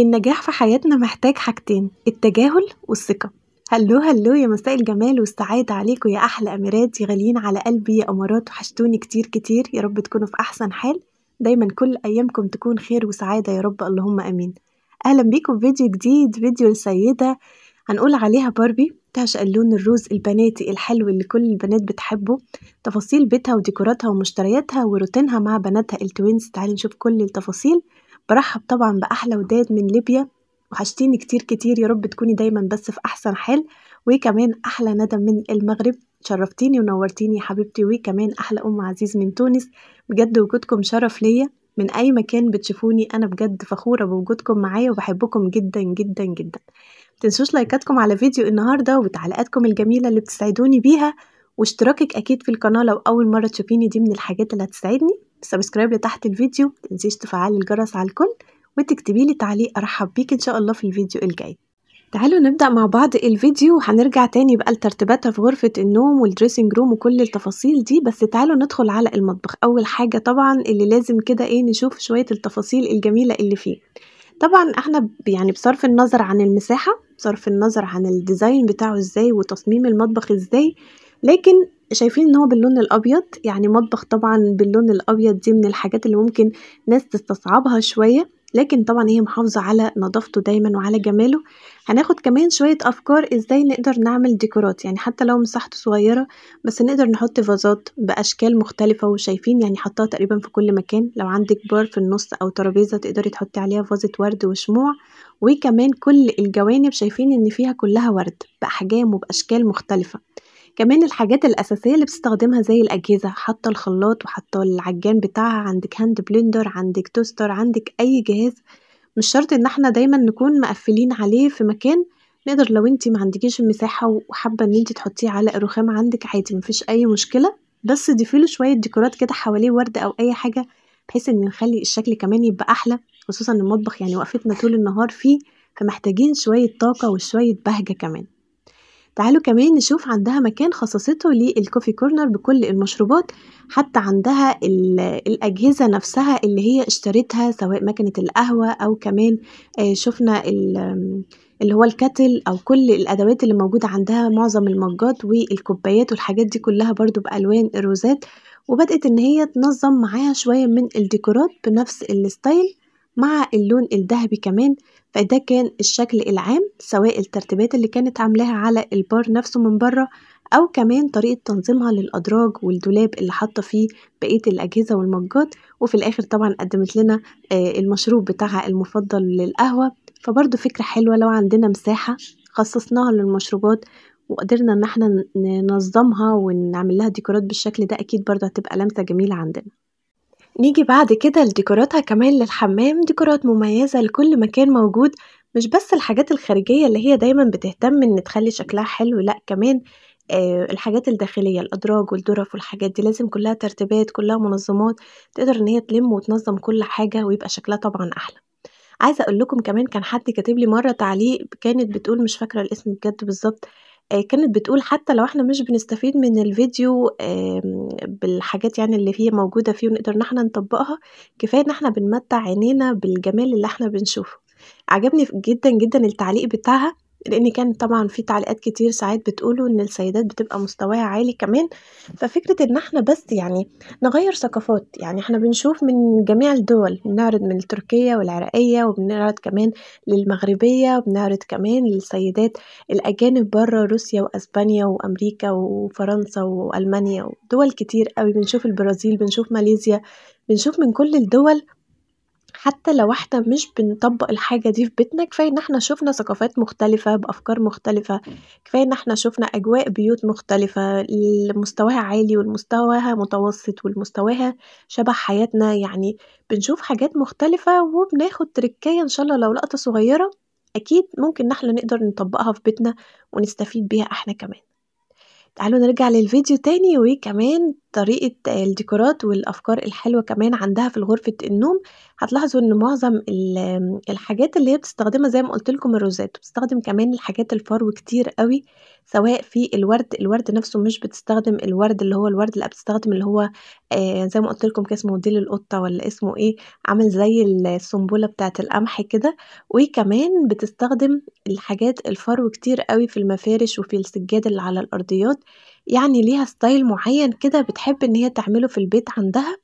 النجاح في حياتنا محتاج حاجتين التجاهل والثقة هلو هلو يا مساء الجمال والسعادة عليكم يا أحلى أميرات يا غاليين على قلبي يا أمارات وحشتوني كتير كتير يا رب تكونوا في أحسن حال دايما كل أيامكم تكون خير وسعادة يا رب اللهم أمين أهلا بيكم في فيديو جديد فيديو السيدة هنقول عليها باربي تعشق اللون الروز البناتي الحلو اللي كل البنات بتحبه تفاصيل بيتها وديكوراتها ومشترياتها وروتينها مع بناتها التوينز تعالي نشوف كل التفاصيل برحب طبعا بأحلى وداد من ليبيا وحشتيني كتير كتير يا رب تكوني دايما بس في أحسن حال وكمان أحلى ندى من المغرب شرفتيني ونورتيني يا حبيبتي وكمان أحلى أم عزيز من تونس بجد وجودكم شرف ليا من أي مكان بتشوفوني أنا بجد فخورة بوجودكم معايا وبحبكم جدا جدا جدا متنسوش لايكاتكم على فيديو النهاردة وتعليقاتكم الجميلة اللي بتسعدوني بيها واشتراكك أكيد في القناة لو أول مرة تشوفيني دي من الحاجات اللي هتسعدني سبسكرايب لتحت الفيديو متنسيش تفعلي الجرس على الكل وتكتبي لي تعليق ارحب بيك ان شاء الله في الفيديو الجاي تعالوا نبدأ مع بعض الفيديو وهنرجع تاني بقى لترتيباتها في غرفة النوم والدريسنج روم وكل التفاصيل دي بس تعالوا ندخل على المطبخ أول حاجة طبعا اللي لازم كده ايه نشوف شوية التفاصيل الجميلة اللي فيه طبعا احنا يعني بصرف النظر عن المساحة بصرف النظر عن الديزاين بتاعه ازاي وتصميم المطبخ ازاي لكن شايفين ان هو باللون الابيض يعني مطبخ طبعا باللون الابيض دي من الحاجات اللي ممكن ناس تستصعبها شويه لكن طبعا هي محافظه على نظافته دايما وعلى جماله هناخد كمان شويه افكار ازاي نقدر نعمل ديكورات يعني حتى لو مساحته صغيره بس نقدر نحط فازات باشكال مختلفه وشايفين يعني حطها تقريبا في كل مكان لو عندك بار في النص او ترابيزه تقدري تحطي عليها فازه ورد وشموع وكمان كل الجوانب شايفين ان فيها كلها ورد باحجام وباشكال مختلفه كمان الحاجات الأساسية اللي بتستخدمها زي الأجهزة حتى الخلاط وحتى العجان بتاعها عندك هاند بلندر عندك توستر عندك أي جهاز مش شرط ان احنا دايما نكون مقفلين عليه في مكان نقدر لو انت ما عندكيش المساحة وحابة ان انت تحطيه على رخام عندك عادي مفيش اي مشكلة بس ضيفيله شوية ديكورات كده حواليه ورد او اي حاجة بحيث ان نخلي الشكل كمان يبقى احلى خصوصا المطبخ يعني وقفتنا طول النهار فيه فمحتاجين شوية طاقة وشوية بهجة كمان تعالوا كمان نشوف عندها مكان خصصته للكوفي كورنر بكل المشروبات حتى عندها الأجهزة نفسها اللي هي اشتريتها سواء مكنة القهوة أو كمان آه، شفنا اللي هو الكاتل أو كل الأدوات اللي موجودة عندها معظم المجات والكوبايات والحاجات دي كلها برضو بألوان الروزات وبدأت إن هي تنظم معاها شوية من الديكورات بنفس الستايل مع اللون الذهبي كمان فده كان الشكل العام سواء الترتيبات اللي كانت عاملاها على البار نفسه من بره او كمان طريقه تنظيمها للادراج والدولاب اللي حاطه فيه بقيه الاجهزه والمجات وفي الاخر طبعا قدمت لنا آه، المشروب بتاعها المفضل للقهوه فبرضه فكره حلوه لو عندنا مساحه خصصناها للمشروبات وقدرنا ان احنا ننظمها ونعمل لها ديكورات بالشكل ده اكيد برضه هتبقى لمسه جميله عندنا نيجي بعد كده لديكوراتها كمان للحمام ديكورات مميزة لكل مكان موجود مش بس الحاجات الخارجية اللي هي دايما بتهتم ان تخلي شكلها حلو لا كمان آه الحاجات الداخلية الأدراج والدرف والحاجات دي لازم كلها ترتيبات كلها منظمات تقدر ان هي تلم وتنظم كل حاجة ويبقى شكلها طبعا أحلى عايزه اقول لكم كمان كان حد كاتب لي مره تعليق كانت بتقول مش فاكره الاسم بجد بالظبط آه، كانت بتقول حتى لو احنا مش بنستفيد من الفيديو بالحاجات يعني اللي هي موجودة فيه ونقدر ان احنا نطبقها كفاية ان احنا بنمتع عينينا بالجمال اللي احنا بنشوفه عجبني جدا جدا التعليق بتاعها لان كان طبعا في تعليقات كتير ساعات بتقولوا ان السيدات بتبقى مستواها عالي كمان ففكره ان احنا بس يعني نغير ثقافات يعني احنا بنشوف من جميع الدول بنعرض من التركيه والعراقيه وبنعرض كمان للمغربيه وبنعرض كمان للسيدات الاجانب بره روسيا واسبانيا وامريكا وفرنسا والمانيا ودول كتير قوي بنشوف البرازيل بنشوف ماليزيا بنشوف من كل الدول حتى لو احنا مش بنطبّق الحاجة دي في بيتنا، كفاية إن احنا شُفنا ثقافات مختلفة بأفكار مختلفة، كفاية إن احنا شُفنا أجواء بيوت مختلفة، المستواها عالي والمستواها متوسط والمستواها شبه حياتنا، يعني بنشوف حاجات مختلفة وبناخد ترِكّاية إن شاء الله لو لقطة صغيرة أكيد ممكن إن احنا نقدر نطبّقها في بيتنا ونستفيد بيها احنا كمان، تعالوا نرجع للفيديو تاني وكمان طريقة الديكورات والأفكار الحلوة كمان عندها في غرفة النوم هتلاحظوا ان معظم آمم، الحاجات اللي هي بتستخدمها زي ما قلت لكم الروزات بتستخدم كمان الحاجات الفرو كتير قوي سواء في الورد الورد نفسه مش بتستخدم الورد اللي هو الورد لا بتستخدم اللي هو زي ما قلت لكم اسمه ديل القطة ولا اسمه ايه عامل زي السنبلة بتاعت القمح كده وكمان بتستخدم الحاجات الفرو كتير قوي في المفارش وفي السجاد اللي على الأرضيات يعني ليها ستايل معين كده بتحب ان هي تعمله في البيت عندها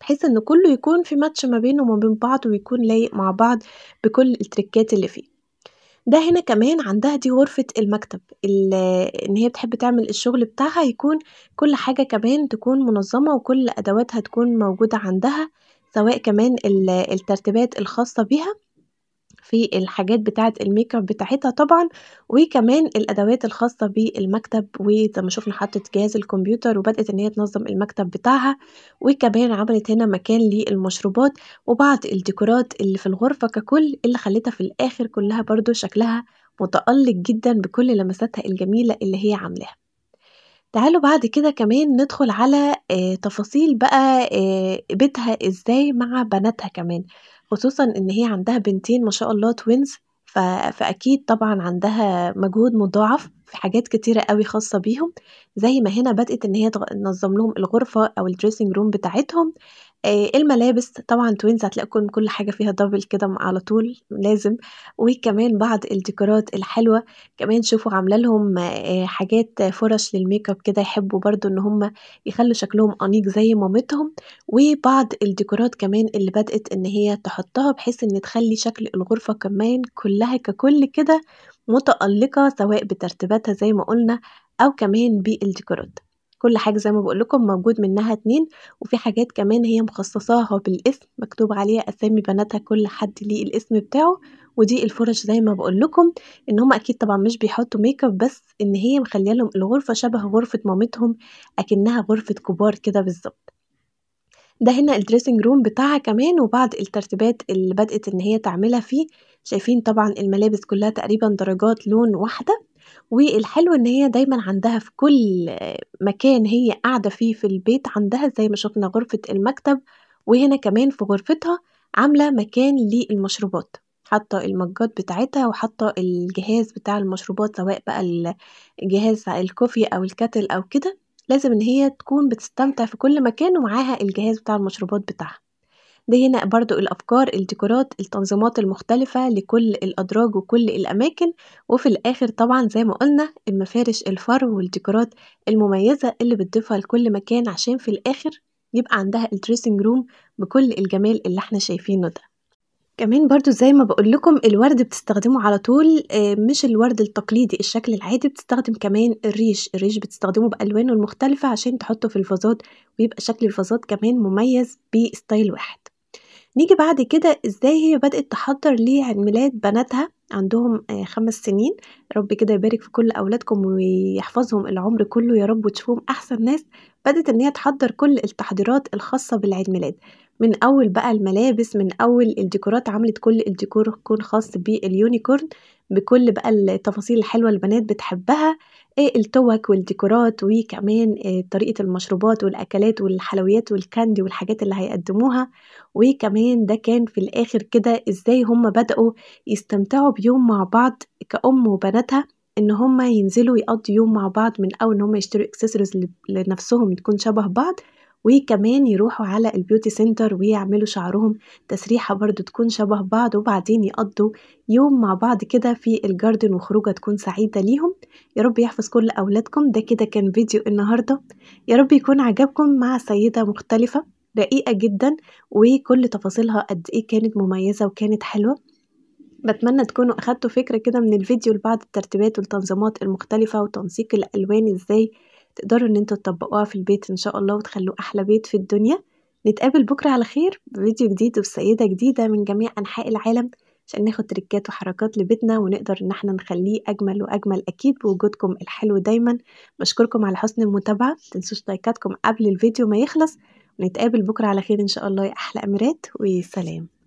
بحيث ان كله يكون في ماتش ما بينه وما بين بعض ويكون لايق مع بعض بكل التركات اللي فيه ده هنا كمان عندها دي غرفة المكتب ان هي بتحب تعمل الشغل بتاعها يكون كل حاجة كمان تكون منظمة وكل ادواتها تكون موجودة عندها سواء كمان الترتيبات الخاصة بيها في الحاجات بتاعة الميك اب بتاعتها طبعا وكمان الأدوات الخاصة بالمكتب وزي ما شفنا حطت جهاز الكمبيوتر وبدأت إن هي تنظم المكتب بتاعها وكمان عملت هنا مكان للمشروبات وبعض الديكورات اللي في الغرفة ككل اللي خلتها في الآخر كلها برده شكلها متألق جدا بكل لمساتها الجميلة اللي هي عاملاها تعالوا بعد كده كمان ندخل على آه، تفاصيل بقى آه، بيتها ازاي مع بناتها كمان خصوصا ان هي عندها بنتين ما شاء الله توينز فاكيد طبعا عندها مجهود مضاعف في حاجات كتيرة قوي خاصة بيهم زي ما هنا بدأت ان هي تنظم لهم الغرفة او الدريسنج روم بتاعتهم آه، الملابس طبعا توينز هتلاقوا كل حاجة فيها دبل كده على طول لازم وكمان بعض الديكورات الحلوة كمان شوفوا عاملة لهم آه، حاجات فرش للميك اب كده يحبوا برضو ان هم يخلوا شكلهم أنيق زي مامتهم وبعض الديكورات كمان اللي بدأت ان هي تحطها بحيث ان تخلي شكل الغرفة كمان كلها ككل كده متألقة سواء بترتيباتها زي ما قلنا أو كمان بالديكورات كل حاجة زي ما بقولكم موجود منها اتنين وفي حاجات كمان هي مخصصاها بالاسم مكتوب عليها أسامي بناتها كل حد ليه الاسم بتاعه ودي الفرش زي ما بقولكم ان هم اكيد طبعا مش بيحطوا ميك اب بس ان هي مخليه لهم الغرفه شبه غرفه مامتهم اكنها غرفه كبار كده بالظبط ده هنا الدريسنج روم بتاعها كمان وبعض الترتيبات اللي بدأت ان هي تعملها فيه شايفين طبعا الملابس كلها تقريبا درجات لون واحده والحلو إن هي دايمًا عندها في كل مكان هي قاعدة فيه في البيت عندها زي ما شوفنا غرفة المكتب، وهنا كمان في غرفتها عاملة مكان للمشروبات، حاطة المجات بتاعتها وحاطة الجهاز بتاع المشروبات سواء بقى الجهاز جهاز الكوفي أو الكاتل أو كده، لازم إن هي تكون بتستمتع في كل مكان ومعاها الجهاز بتاع المشروبات بتاعها. ده هنا برضو الأفكار الديكورات التنظيمات المختلفة لكل الأدراج وكل الأماكن وفي الآخر طبعا زي ما قلنا المفارش الفرو والديكورات المميزة اللي بتضيفها لكل مكان عشان في الآخر يبقى عندها الدريسنج روم بكل الجمال اللي احنا شايفينه ده كمان برضو زي ما بقول لكم الورد بتستخدمه على طول آه، مش الورد التقليدي الشكل العادي بتستخدم كمان الريش الريش بتستخدمه بألوانه المختلفة عشان تحطه في الفازات ويبقى شكل الفازات كمان مميز بستايل واحد نيجي بعد كده ازاي هي بدأت تحضر لعيد ميلاد بناتها عندهم آه، خمس سنين رب كده يبارك في كل أولادكم ويحفظهم العمر كله يا رب وتشوفهم أحسن ناس بدأت إن هي تحضر كل التحضيرات الخاصة بالعيد ميلاد من أول بقى الملابس من أول الديكورات عملت كل الديكور يكون خاص باليونيكورن بكل بقى التفاصيل الحلوة البنات بتحبها إيه التوك والديكورات وكمان آه، طريقة المشروبات والأكلات والحلويات والكاندي والحاجات اللي هيقدموها وكمان ده كان في الآخر كده إزاي هم بدأوا يستمتعوا بيوم مع بعض كأم وبناتها ان هم ينزلوا يقضوا يوم مع بعض من اول ان هم يشتروا اكسسوارز لنفسهم تكون شبه بعض وكمان يروحوا على البيوتي سنتر ويعملوا شعرهم تسريحة برضو تكون شبه بعض وبعدين يقضوا يوم مع بعض كده في الجاردن وخروجة تكون سعيدة ليهم يا رب يحفظ كل أولادكم ده كده كان فيديو النهاردة يا رب يكون عجبكم مع سيدة مختلفة رقيقة جدا وكل تفاصيلها قد إيه كانت مميزة وكانت حلوة بتمنى تكونوا أخدتوا فكرة كده من الفيديو لبعض الترتيبات والتنظيمات المختلفة وتنسيق الألوان إزاي تقدروا ان انتوا تطبقوها في البيت ان شاء الله وتخلوه احلى بيت في الدنيا نتقابل بكرة على خير بفيديو جديد وبسيدة جديدة من جميع أنحاء العالم عشان ناخد تريكات وحركات لبيتنا ونقدر إن احنا نخليه أجمل وأجمل أكيد بوجودكم الحلو دايما بشكركم على حسن المتابعة متنسوش لايكاتكم قبل الفيديو ما يخلص ونتقابل بكرة على خير إن شاء الله يا أحلى أميرات وسلام